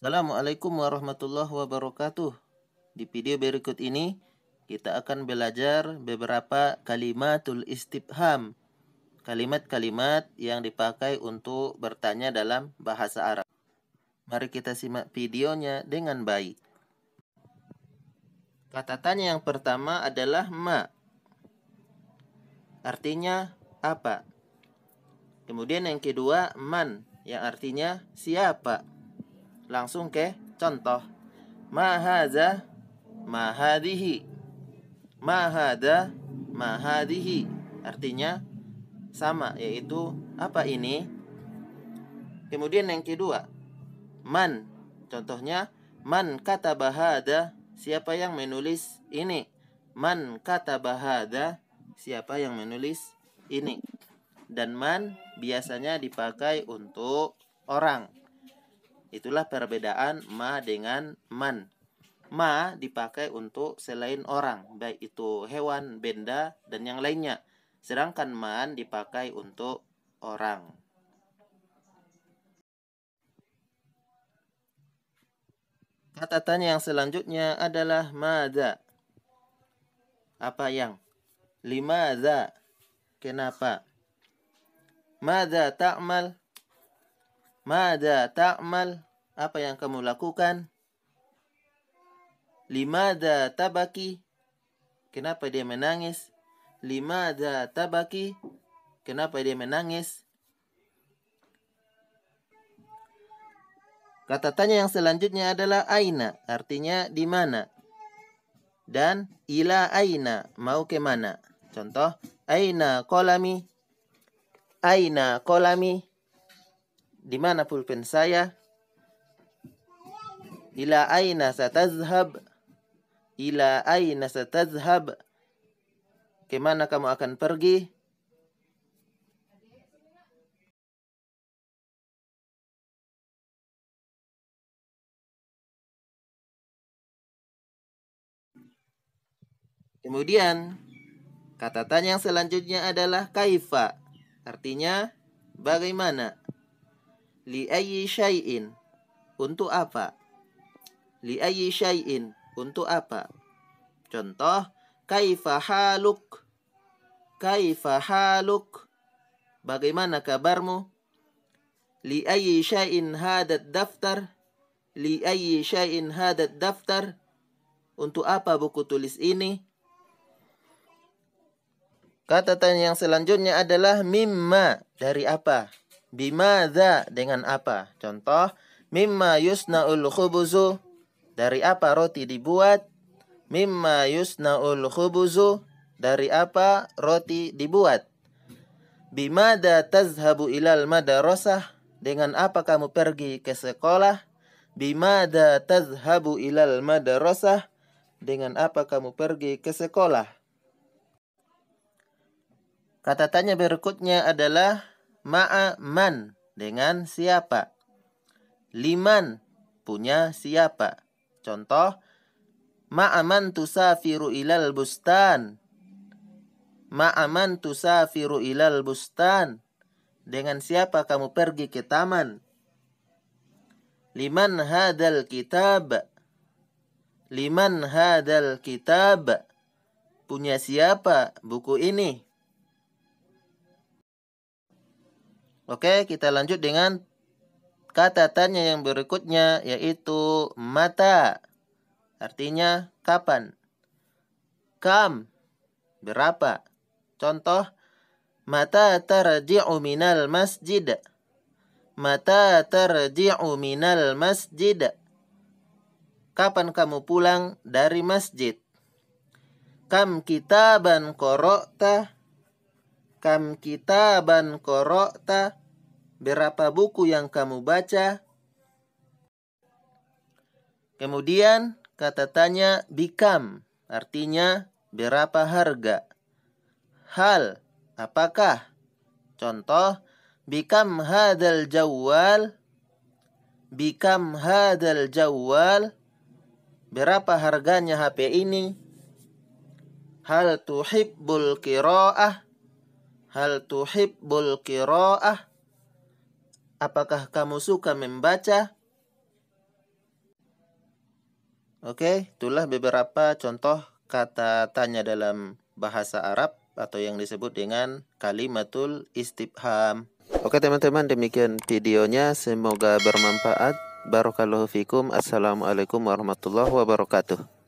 Assalamualaikum warahmatullahi wabarakatuh. Di video berikut ini kita akan belajar beberapa kalimatul istibham. Kalimat-kalimat yang dipakai untuk bertanya dalam bahasa Arab. Mari kita simak videonya dengan baik. Kata tanya yang pertama adalah ma. Artinya apa? Kemudian yang kedua man yang artinya siapa? langsung ke contoh. mahaza Mahadihi Mahada Mahadihi Artinya sama yaitu apa ini? Kemudian yang kedua, man. Contohnya man kata bahada, siapa yang menulis ini? Man kata bahada, siapa yang menulis ini? Dan man biasanya dipakai untuk orang. Itulah perbedaan ma dengan man. Ma dipakai untuk selain orang, baik itu hewan, benda, dan yang lainnya. Sedangkan man dipakai untuk orang. Kata tanya yang selanjutnya adalah mada. Apa yang? za. Kenapa? Mada takmal? Mada ta'mal? Apa yang kamu lakukan? Limada tabaki? Kenapa dia menangis? Limada tabaki? Kenapa dia menangis? Kata tanya yang selanjutnya adalah aina, artinya di mana. Dan ila aina, mau ke mana. Contoh, aina kolami, aina kolami, di mana pulpen saya? Ila aina satazhab? Ila aina satazhab? Kemana kamu akan pergi? Kemudian, kata tanya yang selanjutnya adalah kaifa. Artinya, bagaimana? li ayyi syai'in untuk apa? Li ayyi syai'in untuk apa? Contoh kaifa haluk kaifa haluk bagaimana kabarmu? Li ayyi syai'in hadat daftar? Li ayyi syai'in hadat daftar? Untuk apa buku tulis ini? Kata tanya yang selanjutnya adalah mimma dari apa? Bimada dengan apa? Contoh, mimma yusnaul khubuzu dari apa roti dibuat? Mimma yusnaul khubuzu dari apa roti dibuat? Bimada tazhabu ilal madarasah dengan apa kamu pergi ke sekolah? Bimada tazhabu ilal madarasah dengan apa kamu pergi ke sekolah? Kata tanya berikutnya adalah ma'aman dengan siapa. Liman punya siapa. Contoh, ma'aman tusafiru ilal bustan. Ma'aman tusafiru ilal bustan. Dengan siapa kamu pergi ke taman? Liman hadal kitab. Liman hadal kitab. Punya siapa buku ini? Oke, kita lanjut dengan kata tanya yang berikutnya yaitu mata. Artinya kapan? Kam berapa? Contoh mata tarji'u minal masjid. Mata tarji'u minal masjid. Kapan kamu pulang dari masjid? Kam kitaban korokta? Kam kitaban korokta? berapa buku yang kamu baca? Kemudian kata tanya bikam artinya berapa harga. Hal apakah? Contoh bikam hadal jawal? Bikam hadal jawal? Berapa harganya HP ini? Hal tuhibbul qiraah? Hal tuhibbul qiraah? Apakah kamu suka membaca? Oke, itulah beberapa contoh kata tanya dalam bahasa Arab atau yang disebut dengan kalimatul istibham. Oke teman-teman, demikian videonya. Semoga bermanfaat. Barakallahu fikum. Assalamualaikum warahmatullahi wabarakatuh.